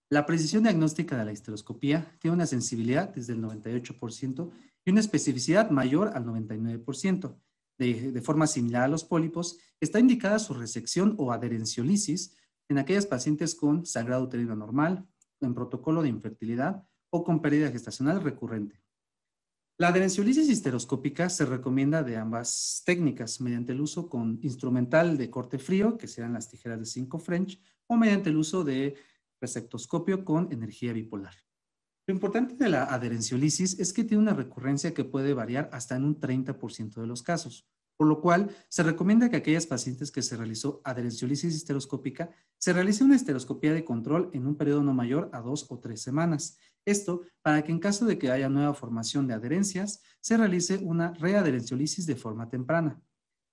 La precisión diagnóstica de la histeroscopía tiene una sensibilidad desde el 98% y una especificidad mayor al 99%, de, forma similar a los pólipos, está indicada su resección o adherenciolisis en aquellas pacientes con sangrado uterino normal, en protocolo de infertilidad o con pérdida gestacional recurrente. La adherenciolisis histeroscópica se recomienda de ambas técnicas, mediante el uso con instrumental de corte frío, que serán las tijeras de 5 French, o mediante el uso de receptoscopio con energía bipolar. Lo importante de la adherenciolisis es que tiene una recurrencia que puede variar hasta en un 30% de los casos, por lo cual se recomienda que aquellas pacientes que se realizó adherenciolisis histeroscópica se realice una histeroscopía de control en un periodo no mayor a dos o tres semanas. Esto para que en caso de que haya nueva formación de adherencias, se realice una readherenciolisis de forma temprana.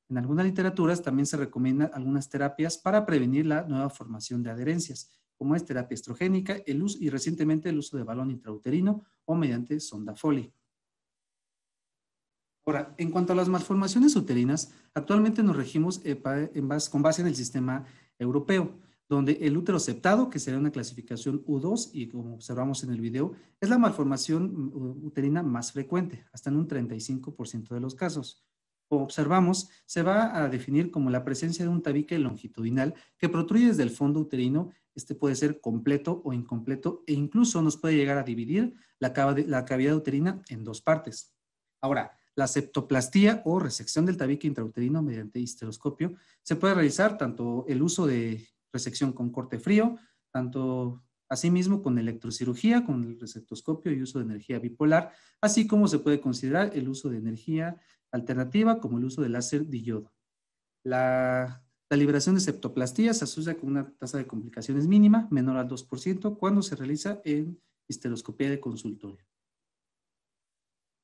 En algunas literaturas también se recomiendan algunas terapias para prevenir la nueva formación de adherencias, como es terapia estrogénica, el uso y recientemente el uso de balón intrauterino o mediante sonda Foley. Ahora, en cuanto a las malformaciones uterinas, actualmente nos regimos con base en el sistema europeo, donde el útero septado, que sería una clasificación U2 y como observamos en el video, es la malformación uterina más frecuente, hasta en un 35% de los casos. observamos, se va a definir como la presencia de un tabique longitudinal que protruye desde el fondo uterino este puede ser completo o incompleto e incluso nos puede llegar a dividir la, cavidad uterina en dos partes. Ahora, la septoplastía o resección del tabique intrauterino mediante histeroscopio se puede realizar tanto el uso de resección con corte frío, tanto asimismo con electrocirugía, con el receptoscopio y uso de energía bipolar, así como se puede considerar el uso de energía alternativa como el uso del láser de yodo. La la liberación de septoplastía se asocia con una tasa de complicaciones mínima, menor al 2%, cuando se realiza en histeroscopía de consultorio.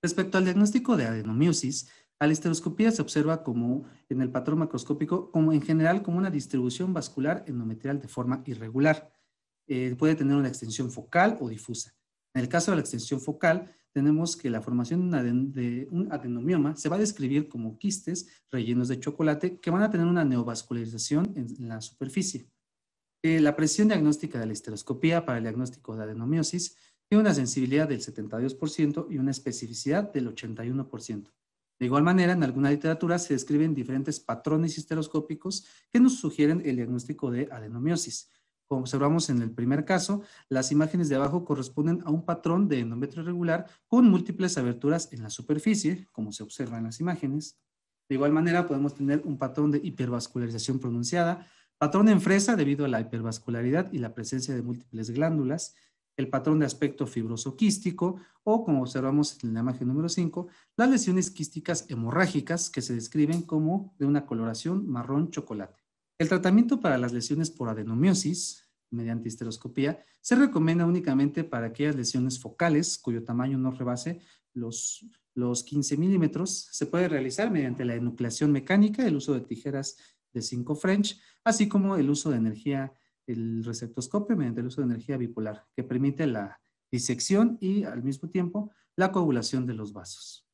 Respecto al diagnóstico de adenomiosis, a la histeroscopía se observa como en el patrón macroscópico, como en general como una distribución vascular endometrial de forma irregular. Eh, puede tener una extensión focal o difusa. En el caso de la extensión focal, tenemos que la formación de un adenomioma se va a describir como quistes rellenos de chocolate que van a tener una neovascularización en la superficie. Eh, la presión diagnóstica de la histeroscopía para el diagnóstico de adenomiosis tiene una sensibilidad del 72% y una especificidad del 81%. De igual manera, en alguna literatura se describen diferentes patrones histeroscópicos que nos sugieren el diagnóstico de adenomiosis. Como observamos en el primer caso, las imágenes de abajo corresponden a un patrón de endometrio regular con múltiples aberturas en la superficie, como se observa en las imágenes. De igual manera, podemos tener un patrón de hipervascularización pronunciada, patrón en fresa debido a la hipervascularidad y la presencia de múltiples glándulas, el patrón de aspecto fibroso quístico o, como observamos en la imagen número 5, las lesiones quísticas hemorrágicas que se describen como de una coloración marrón chocolate. El tratamiento para las lesiones por adenomiosis, mediante histeroscopía, se recomienda únicamente para aquellas lesiones focales cuyo tamaño no rebase los, 15 milímetros. Se puede realizar mediante la enucleación mecánica, el uso de tijeras de 5 French, así como el uso de energía, el receptoscopio mediante el uso de energía bipolar, que permite la disección y al mismo tiempo la coagulación de los vasos.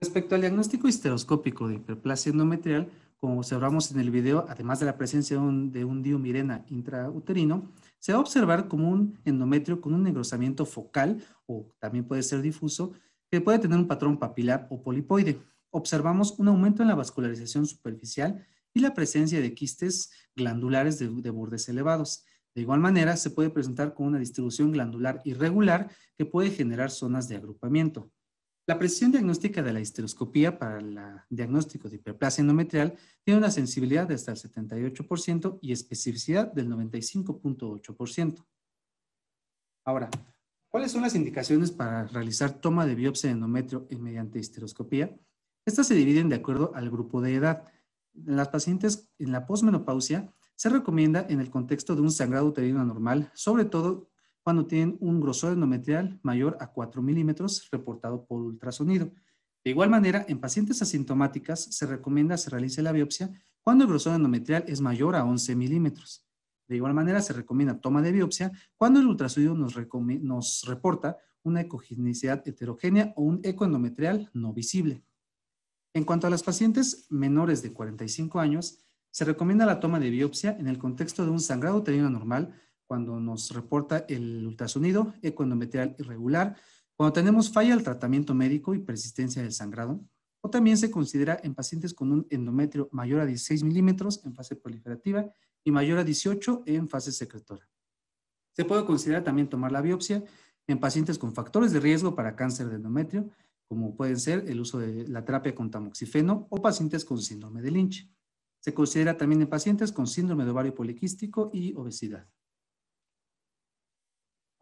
Respecto al diagnóstico histeroscópico de hiperplasia endometrial, como observamos en el video, además de la presencia de un, intrauterino, se va a observar como un endometrio con un engrosamiento focal o también puede ser difuso, que puede tener un patrón papilar o polipoide. Observamos un aumento en la vascularización superficial y la presencia de quistes glandulares de bordes elevados. De igual manera, se puede presentar con una distribución glandular irregular que puede generar zonas de agrupamiento. La precisión diagnóstica de la histeroscopía para el diagnóstico de hiperplasia endometrial tiene una sensibilidad de hasta el 78% y especificidad del 95.8%. Ahora, ¿cuáles son las indicaciones para realizar toma de biopsia de endometrio mediante histeroscopía? Estas se dividen de acuerdo al grupo de edad. En las pacientes en la posmenopausia se recomienda en el contexto de un sangrado uterino anormal, sobre todo cuando tienen un grosor endometrial mayor a 4 milímetros reportado por ultrasonido. De igual manera, en pacientes asintomáticas se recomienda se realice la biopsia cuando el grosor endometrial es mayor a 11 milímetros. De igual manera, se recomienda toma de biopsia cuando el ultrasonido nos, reporta una ecogenicidad heterogénea o un ecoendometrial no visible. En cuanto a las pacientes menores de 45 años, se recomienda la toma de biopsia en el contexto de un sangrado uterino normal cuando nos reporta el ultrasonido, ecuendometrial eh, irregular, cuando tenemos falla al tratamiento médico y persistencia del sangrado, o también se considera en pacientes con un endometrio mayor a 16 milímetros en fase proliferativa y mayor a 18 en fase secretora. Se puede considerar también tomar la biopsia en pacientes con factores de riesgo para cáncer de endometrio, como pueden ser el uso de la terapia con tamoxifeno o pacientes con síndrome de Lynch. Se considera también en pacientes con síndrome de ovario poliquístico y obesidad.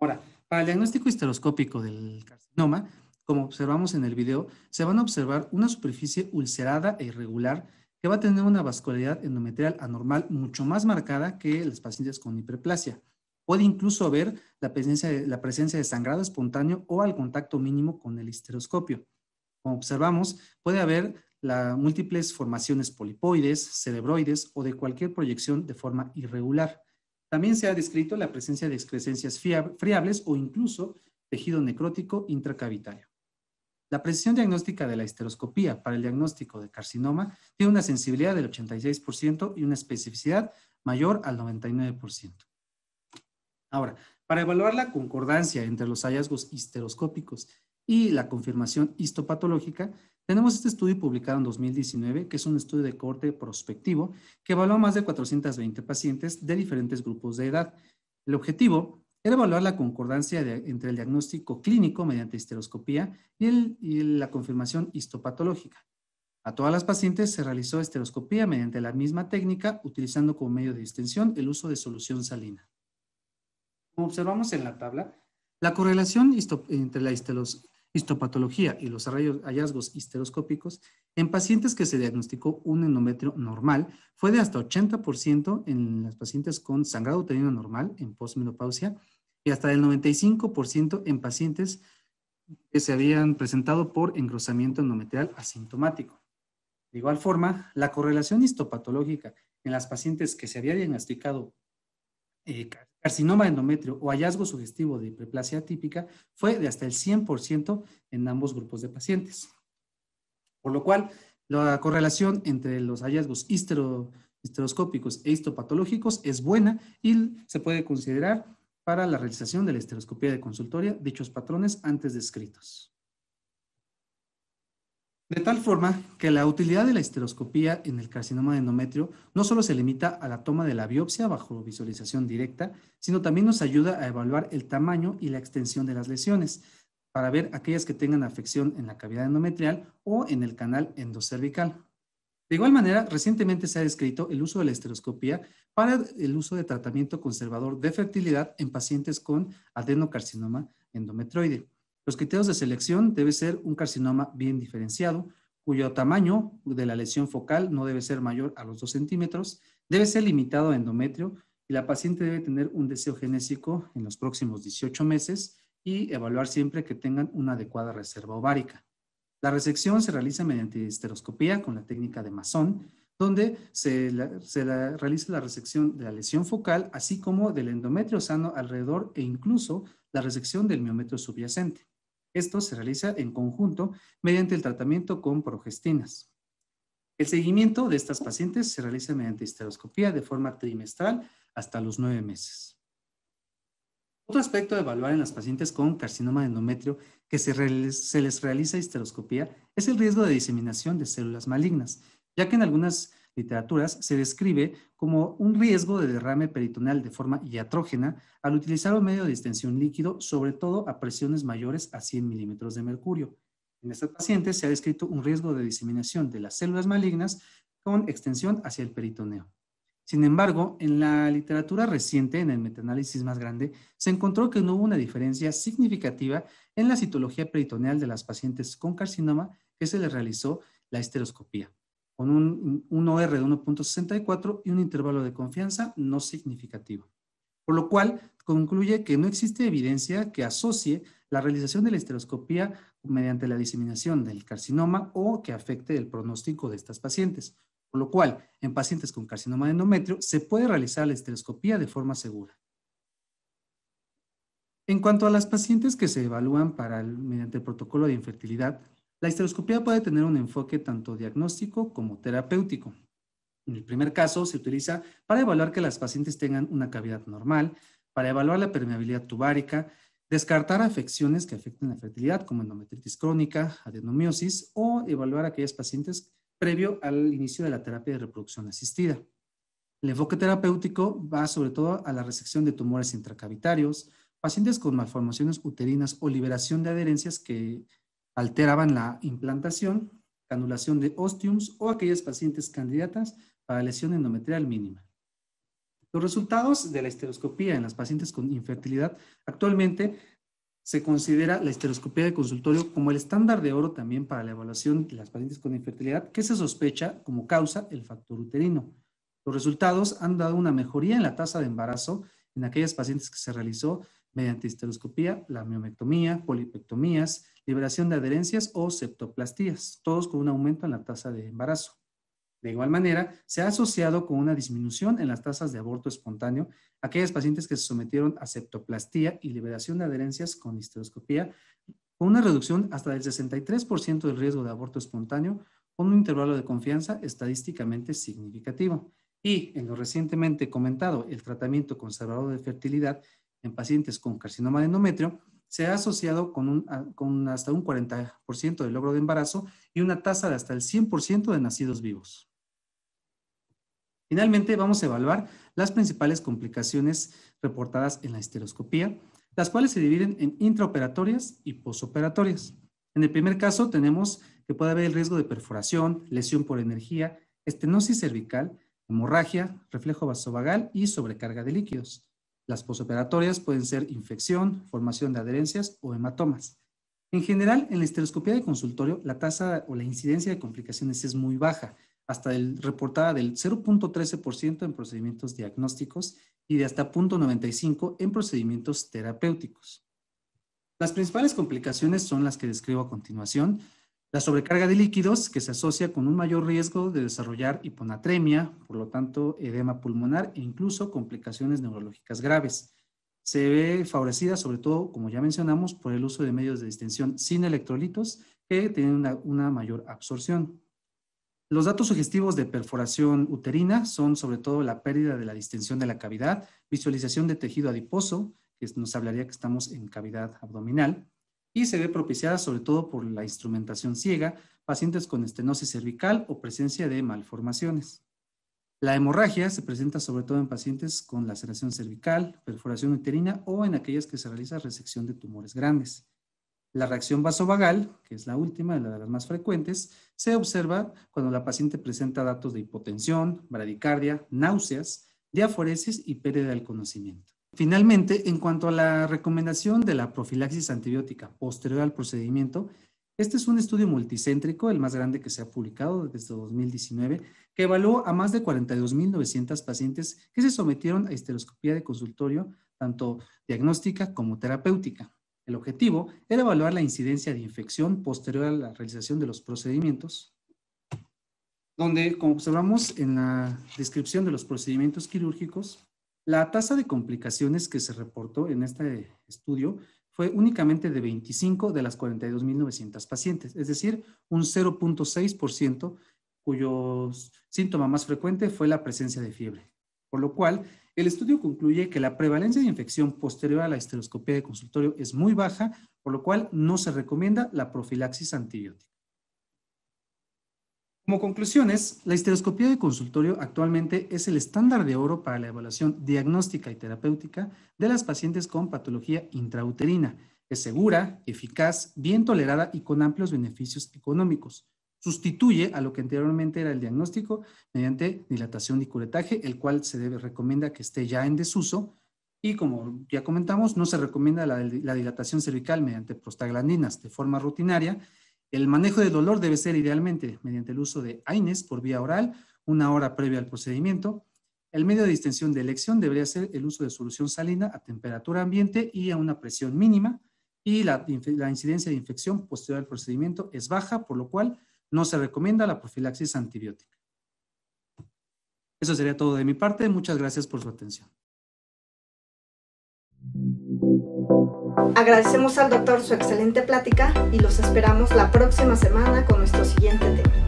Ahora, para el diagnóstico histeroscópico del carcinoma, como observamos en el video, se van a observar una superficie ulcerada e irregular que va a tener una vascularidad endometrial anormal mucho más marcada que las pacientes con hiperplasia. Puede incluso haber la presencia, de, sangrado espontáneo o al contacto mínimo con el histeroscopio. Como observamos, puede haber múltiples formaciones polipoides, cerebroides o de cualquier proyección de forma irregular. También se ha descrito la presencia de excrescencias friables o incluso tejido necrótico intracavitario. La precisión diagnóstica de la histeroscopía para el diagnóstico de carcinoma tiene una sensibilidad del 86% y una especificidad mayor al 99%. Ahora, para evaluar la concordancia entre los hallazgos histeroscópicos y la confirmación histopatológica, tenemos este estudio publicado en 2019, que es un estudio de corte prospectivo que evaluó a más de 420 pacientes de diferentes grupos de edad. El objetivo era evaluar la concordancia entre el diagnóstico clínico mediante histeroscopía y, la confirmación histopatológica. A todas las pacientes se realizó esteroscopía mediante la misma técnica, utilizando como medio de distensión el uso de solución salina. Como observamos en la tabla, la correlación entre la histeros, histopatología y los hallazgos histeroscópicos, en pacientes que se diagnosticó un endometrio normal fue de hasta 80% en las pacientes con sangrado uterino normal en postmenopausia y hasta del 95% en pacientes que se habían presentado por engrosamiento endometrial asintomático. De igual forma, la correlación histopatológica en las pacientes que se había diagnosticado eh, Carcinoma endometrio o hallazgo sugestivo de hiperplasia atípica fue de hasta el 100% en ambos grupos de pacientes. Por lo cual, la correlación entre los hallazgos histeroscópicos e histopatológicos es buena y se puede considerar para la realización de la histeroscopía de consultoria dichos patrones antes descritos. De tal forma que la utilidad de la histeroscopía en el carcinoma de endometrio no solo se limita a la toma de la biopsia bajo visualización directa, sino también nos ayuda a evaluar el tamaño y la extensión de las lesiones para ver aquellas que tengan afección en la cavidad endometrial o en el canal endocervical. De igual manera, recientemente se ha descrito el uso de la histeroscopía para el uso de tratamiento conservador de fertilidad en pacientes con adenocarcinoma endometrioide. Los criterios de selección debe ser un carcinoma bien diferenciado, cuyo tamaño de la lesión focal no debe ser mayor a los 2 centímetros, debe ser limitado a endometrio y la paciente debe tener un deseo genésico en los próximos 18 meses y evaluar siempre que tengan una adecuada reserva ovárica. La resección se realiza mediante esteroscopía con la técnica de masón, donde se, realiza la resección de la lesión focal, así como del endometrio sano alrededor e incluso la resección del miometrio subyacente. Esto se realiza en conjunto mediante el tratamiento con progestinas. El seguimiento de estas pacientes se realiza mediante histeroscopía de forma trimestral hasta los nueve meses. Otro aspecto a evaluar en las pacientes con carcinoma de endometrio que se, se les realiza histeroscopía es el riesgo de diseminación de células malignas, ya que en algunas literaturas se describe como un riesgo de derrame peritoneal de forma iatrógena al utilizar un medio de distensión líquido, sobre todo a presiones mayores a 100 milímetros de mercurio. En este paciente se ha descrito un riesgo de diseminación de las células malignas con extensión hacia el peritoneo. Sin embargo, en la literatura reciente, en el metanálisis más grande, se encontró que no hubo una diferencia significativa en la citología peritoneal de las pacientes con carcinoma que se les realizó la esteroscopía con un, OR de 1.64 y un intervalo de confianza no significativo. Por lo cual, concluye que no existe evidencia que asocie la realización de la histeroscopía mediante la diseminación del carcinoma o que afecte el pronóstico de estas pacientes. Por lo cual, en pacientes con carcinoma de endometrio se puede realizar la histeroscopía de forma segura. En cuanto a las pacientes que se evalúan para mediante el protocolo de infertilidad, la histeroscopía puede tener un enfoque tanto diagnóstico como terapéutico. En el primer caso, se utiliza para evaluar que las pacientes tengan una cavidad normal, para evaluar la permeabilidad tubárica, descartar afecciones que afecten la fertilidad, como endometritis crónica, adenomiosis, o evaluar a aquellas pacientes previo al inicio de la terapia de reproducción asistida. El enfoque terapéutico va sobre todo a la resección de tumores intracavitarios, pacientes con malformaciones uterinas o liberación de adherencias que alteraban la implantación, canulación de ostiums o aquellas pacientes candidatas para lesión endometrial mínima. Los resultados de la histeroscopía en las pacientes con infertilidad actualmente se considera la histeroscopía de consultorio como el estándar de oro también para la evaluación de las pacientes con infertilidad que se sospecha como causa el factor uterino. Los resultados han dado una mejoría en la tasa de embarazo en aquellas pacientes que se realizó mediante histeroscopía, miomectomía, polipectomías, liberación de adherencias o septoplastías, todos con un aumento en la tasa de embarazo. De igual manera, se ha asociado con una disminución en las tasas de aborto espontáneo aquellos pacientes que se sometieron a septoplastía y liberación de adherencias con histeroscopía, con una reducción hasta del 63% del riesgo de aborto espontáneo, con un intervalo de confianza estadísticamente significativo. Y en lo recientemente comentado, el tratamiento conservador de fertilidad en pacientes con carcinoma de endometrio se ha asociado con, con hasta un 40% del logro de embarazo y una tasa de hasta el 100% de nacidos vivos. Finalmente, vamos a evaluar las principales complicaciones reportadas en la histeroscopía, las cuales se dividen en intraoperatorias y posoperatorias. En el primer caso, tenemos que puede haber el riesgo de perforación, lesión por energía, estenosis cervical, hemorragia, reflejo vasovagal y sobrecarga de líquidos. Las posoperatorias pueden ser infección, formación de adherencias o hematomas. En general, en la estereoscopía de consultorio, la tasa o la incidencia de complicaciones es muy baja, hasta el, reportada del 0.13% en procedimientos diagnósticos y de hasta 0.95% en procedimientos terapéuticos. Las principales complicaciones son las que describo a continuación, la sobrecarga de líquidos, que se asocia con un mayor riesgo de desarrollar hiponatremia, por lo tanto, edema pulmonar e incluso complicaciones neurológicas graves. Se ve favorecida, sobre todo, como ya mencionamos, por el uso de medios de distensión sin electrolitos que tienen una, mayor absorción. Los datos sugestivos de perforación uterina son sobre todo la pérdida de la distensión de la cavidad, visualización de tejido adiposo, que nos hablaría que estamos en cavidad abdominal, y se ve propiciada sobre todo por la instrumentación ciega, pacientes con estenosis cervical o presencia de malformaciones. La hemorragia se presenta sobre todo en pacientes con laceración cervical, perforación uterina o en aquellas que se realiza resección de tumores grandes. La reacción vasovagal, que es la última, de las más frecuentes, se observa cuando la paciente presenta datos de hipotensión, bradicardia, náuseas, diaforesis y pérdida del conocimiento. Finalmente, en cuanto a la recomendación de la profilaxis antibiótica posterior al procedimiento, este es un estudio multicéntrico, el más grande que se ha publicado desde 2019, que evaluó a más de 42.900 pacientes que se sometieron a histeroscopía de consultorio, tanto diagnóstica como terapéutica. El objetivo era evaluar la incidencia de infección posterior a la realización de los procedimientos, donde, como observamos en la descripción de los procedimientos quirúrgicos, la tasa de complicaciones que se reportó en este estudio fue únicamente de 25 de las 42.900 pacientes, es decir, un 0.6% cuyo síntoma más frecuente fue la presencia de fiebre. Por lo cual, el estudio concluye que la prevalencia de infección posterior a la histeroscopía de consultorio es muy baja, por lo cual no se recomienda la profilaxis antibiótica. Como conclusiones, la histeroscopía de consultorio actualmente es el estándar de oro para la evaluación diagnóstica y terapéutica de las pacientes con patología intrauterina. Es segura, eficaz, bien tolerada y con amplios beneficios económicos. Sustituye a lo que anteriormente era el diagnóstico mediante dilatación y curetaje, el cual se debe, recomienda que esté ya en desuso. Y como ya comentamos, no se recomienda la dilatación cervical mediante prostaglandinas de forma rutinaria, el manejo del dolor debe ser idealmente mediante el uso de AINES por vía oral, una hora previa al procedimiento. El medio de distensión de elección debería ser el uso de solución salina a temperatura ambiente y a una presión mínima. Y la, la incidencia de infección posterior al procedimiento es baja, por lo cual no se recomienda la profilaxis antibiótica. Eso sería todo de mi parte. Muchas gracias por su atención. Agradecemos al doctor su excelente plática y los esperamos la próxima semana con nuestro siguiente tema.